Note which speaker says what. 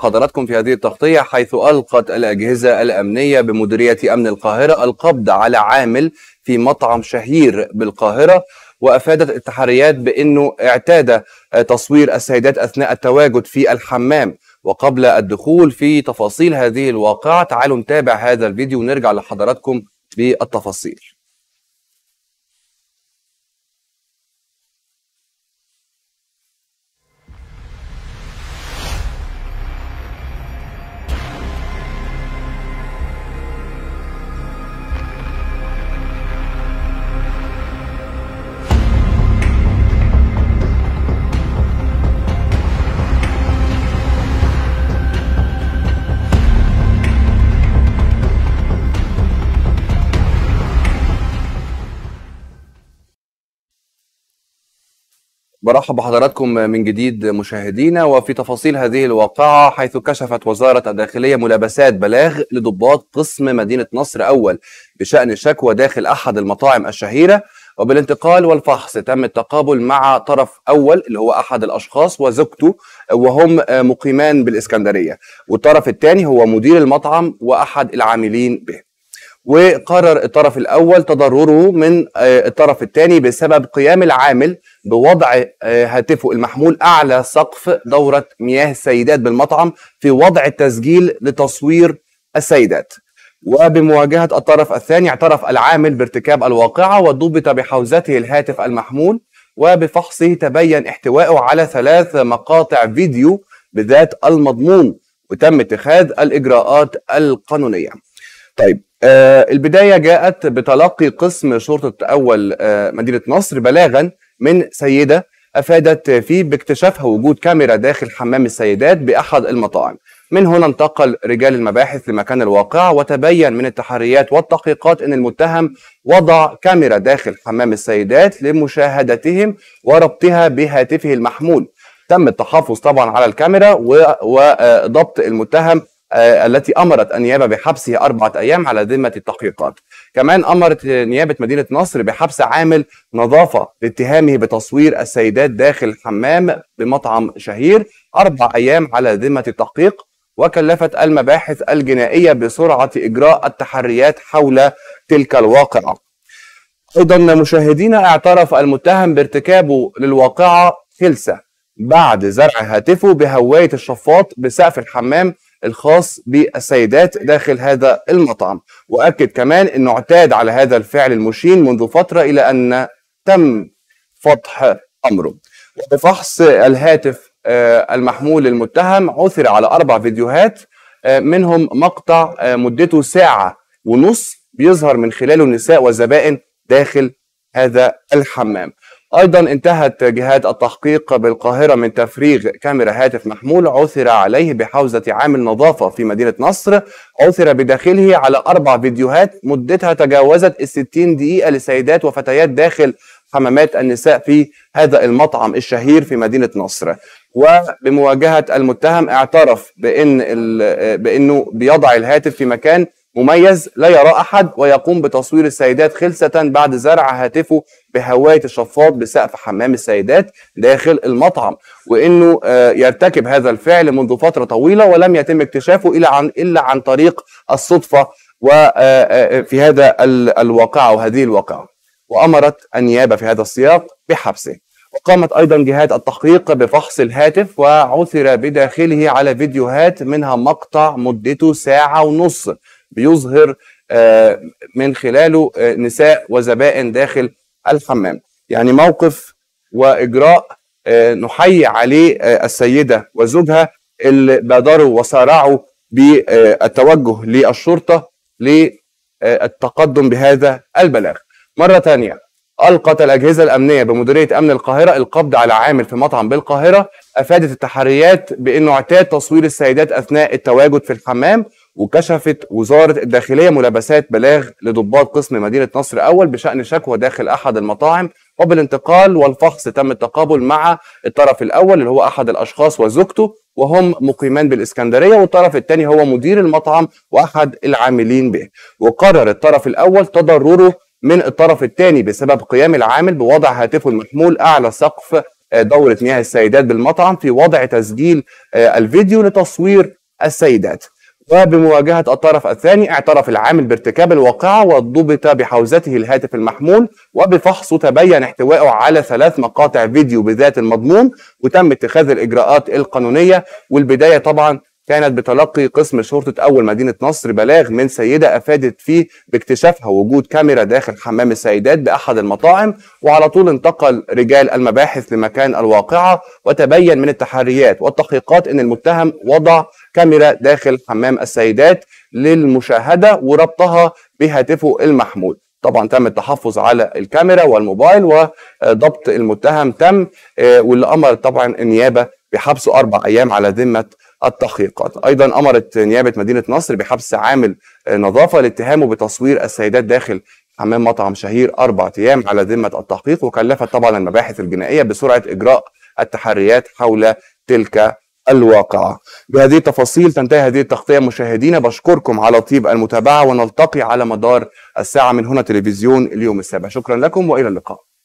Speaker 1: حضراتكم في هذه التغطية حيث ألقت الأجهزة الأمنية بمديرية أمن القاهرة القبض على عامل في مطعم شهير بالقاهرة وأفادت التحريات بأنه اعتاد تصوير السيدات أثناء التواجد في الحمام وقبل الدخول في تفاصيل هذه الواقعة تعالوا نتابع هذا الفيديو ونرجع لحضراتكم بالتفاصيل برحب بحضراتكم من جديد مشاهدينا وفي تفاصيل هذه الواقعة حيث كشفت وزارة الداخلية ملابسات بلاغ لضباط قسم مدينة نصر أول بشأن شكوى داخل أحد المطاعم الشهيرة وبالانتقال والفحص تم التقابل مع طرف أول اللي هو أحد الأشخاص وزوجته وهم مقيمان بالإسكندرية والطرف الثاني هو مدير المطعم وأحد العاملين به وقرر الطرف الاول تضرره من آه، الطرف الثاني بسبب قيام العامل بوضع آه، هاتفه المحمول اعلى سقف دوره مياه السيدات بالمطعم في وضع التسجيل لتصوير السيدات وبمواجهه الطرف الثاني اعترف العامل بارتكاب الواقعه وضبط بحوزته الهاتف المحمول وبفحصه تبين احتوائه على ثلاث مقاطع فيديو بذات المضمون وتم اتخاذ الاجراءات القانونيه طيب آه البداية جاءت بتلقي قسم شرطة أول آه مدينة نصر بلاغا من سيدة أفادت فيه باكتشافها وجود كاميرا داخل حمام السيدات بأحد المطاعم من هنا انتقل رجال المباحث لمكان الواقعة وتبين من التحريات والتحقيقات أن المتهم وضع كاميرا داخل حمام السيدات لمشاهدتهم وربطها بهاتفه المحمول تم التحفظ طبعا على الكاميرا وضبط المتهم آه، التي امرت النيابه بحبسه اربعه ايام على ذمه التحقيقات. كمان امرت نيابه مدينه نصر بحبس عامل نظافه لاتهامه بتصوير السيدات داخل حمام بمطعم شهير اربع ايام على ذمه التحقيق وكلفت المباحث الجنائيه بسرعه اجراء التحريات حول تلك الواقعه. ايضا مشاهدينا اعترف المتهم بارتكابه للواقعه خلسه بعد زرع هاتفه بهوايه الشفاط بسقف الحمام الخاص بالسيدات داخل هذا المطعم وأكد كمان أنه اعتاد على هذا الفعل المشين منذ فترة إلى أن تم فتح أمره وبفحص الهاتف آه، المحمول المتهم عثر على أربع فيديوهات آه، منهم مقطع آه، مدته ساعة ونص بيظهر من خلاله النساء والزبائن داخل هذا الحمام أيضا انتهت جهات التحقيق بالقاهرة من تفريغ كاميرا هاتف محمول عثر عليه بحوزة عامل نظافة في مدينة نصر عثر بداخله على أربع فيديوهات مدتها تجاوزت ال 60 دقيقة لسيدات وفتيات داخل حمامات النساء في هذا المطعم الشهير في مدينة نصر وبمواجهة المتهم اعترف بأن بأنه بيضع الهاتف في مكان مميز لا يرى أحد ويقوم بتصوير السيدات خلسة بعد زرع هاتفه بهواية الشفاط بسقف حمام السيدات داخل المطعم وأنه آه، يرتكب هذا الفعل منذ فترة طويلة ولم يتم اكتشافه إلا عن, إلا عن طريق الصدفة وفي آه، آه، هذا الواقعة وهذه الواقعة وأمرت النيابة في هذا السياق بحبسه وقامت أيضا جهات التحقيق بفحص الهاتف وعثر بداخله على فيديوهات منها مقطع مدته ساعة ونص بيظهر آه، من خلاله آه، نساء وزبائن داخل الحمام يعني موقف واجراء آه، نحيي عليه السيده وزوجها اللي بادروا وسارعوا بالتوجه للشرطه للتقدم بهذا البلاغ مره ثانيه القت الاجهزه الامنيه بمديريه امن القاهره القبض على عامل في مطعم بالقاهره افادت التحريات بانه اعتاد تصوير السيدات اثناء التواجد في الحمام وكشفت وزارة الداخلية ملابسات بلاغ لضباط قسم مدينة نصر أول بشأن شكوى داخل أحد المطاعم وبالانتقال والفحص تم التقابل مع الطرف الأول اللي هو أحد الأشخاص وزوجته وهم مقيمان بالإسكندرية والطرف الثاني هو مدير المطعم وأحد العاملين به وقرر الطرف الأول تضرره من الطرف الثاني بسبب قيام العامل بوضع هاتفه المحمول أعلى سقف آه، دورة مياه السيدات بالمطعم في وضع تسجيل آه، الفيديو لتصوير السيدات وبمواجهة الطرف الثاني اعترف العامل بارتكاب الواقعة وضبط بحوزته الهاتف المحمول وبفحصه تبين احتوائه على ثلاث مقاطع فيديو بذات المضمون وتم اتخاذ الإجراءات القانونية والبداية طبعا كانت بتلقي قسم شرطة أول مدينة نصر بلاغ من سيدة أفادت فيه باكتشافها وجود كاميرا داخل حمام السيدات بأحد المطاعم وعلى طول انتقل رجال المباحث لمكان الواقعة وتبين من التحريات والتحقيقات أن المتهم وضع كاميرا داخل حمام السيدات للمشاهدة وربطها بهاتفه المحمول طبعا تم التحفظ على الكاميرا والموبايل وضبط المتهم تم آه، واللي امر طبعا النيابه بحبسه اربع ايام على ذمه التحقيقات أيضا أمرت نيابة مدينة نصر بحبس عامل نظافة لاتهامه بتصوير السيدات داخل حمام مطعم شهير أربع أيام على ذمة التحقيق وكلفت طبعا المباحث الجنائية بسرعة إجراء التحريات حول تلك الواقعة بهذه التفاصيل تنتهي هذه التغطية مشاهدينا بشكركم على طيب المتابعة ونلتقي على مدار الساعة من هنا تلفزيون اليوم السابع شكرا لكم وإلى اللقاء